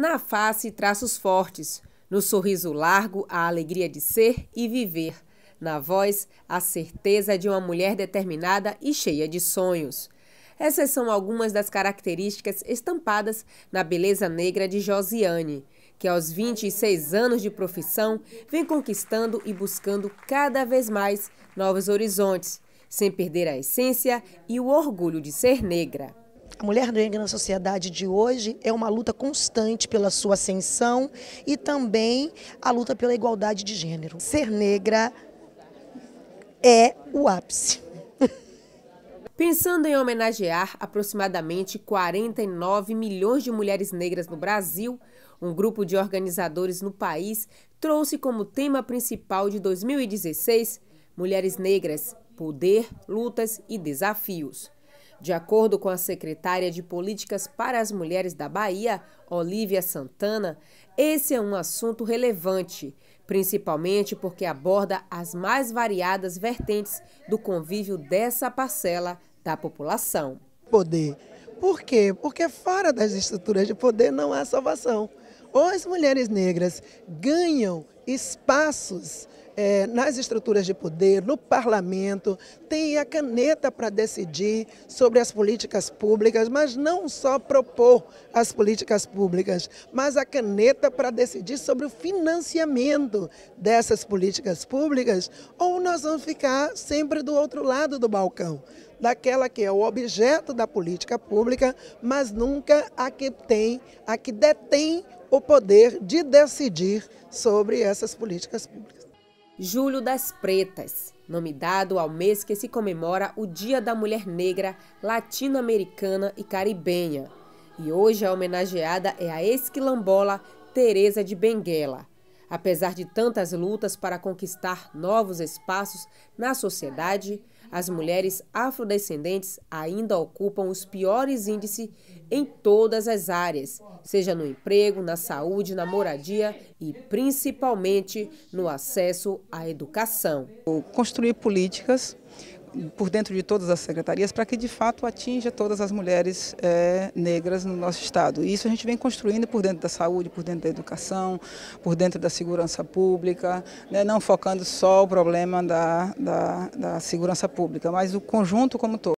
Na face, traços fortes. No sorriso largo, a alegria de ser e viver. Na voz, a certeza de uma mulher determinada e cheia de sonhos. Essas são algumas das características estampadas na beleza negra de Josiane, que aos 26 anos de profissão vem conquistando e buscando cada vez mais novos horizontes, sem perder a essência e o orgulho de ser negra. A mulher negra na sociedade de hoje é uma luta constante pela sua ascensão e também a luta pela igualdade de gênero. Ser negra é o ápice. Pensando em homenagear aproximadamente 49 milhões de mulheres negras no Brasil, um grupo de organizadores no país trouxe como tema principal de 2016 Mulheres Negras, Poder, Lutas e Desafios. De acordo com a secretária de Políticas para as Mulheres da Bahia, Olívia Santana, esse é um assunto relevante, principalmente porque aborda as mais variadas vertentes do convívio dessa parcela da população. Poder. Por quê? Porque fora das estruturas de poder não há salvação as mulheres negras ganham espaços é, nas estruturas de poder, no parlamento, têm a caneta para decidir sobre as políticas públicas, mas não só propor as políticas públicas, mas a caneta para decidir sobre o financiamento dessas políticas públicas, ou nós vamos ficar sempre do outro lado do balcão daquela que é o objeto da política pública, mas nunca a que tem, a que detém o poder de decidir sobre essas políticas públicas. Julho das Pretas, nome dado ao mês que se comemora o Dia da Mulher Negra, Latino-Americana e Caribenha. E hoje a homenageada é a esquilambola Teresa de Benguela. Apesar de tantas lutas para conquistar novos espaços na sociedade, as mulheres afrodescendentes ainda ocupam os piores índices em todas as áreas, seja no emprego, na saúde, na moradia e principalmente no acesso à educação. Construir políticas por dentro de todas as secretarias para que de fato atinja todas as mulheres é, negras no nosso estado. E isso a gente vem construindo por dentro da saúde, por dentro da educação, por dentro da segurança pública, né, não focando só o problema da, da, da segurança pública, mas o conjunto como todo.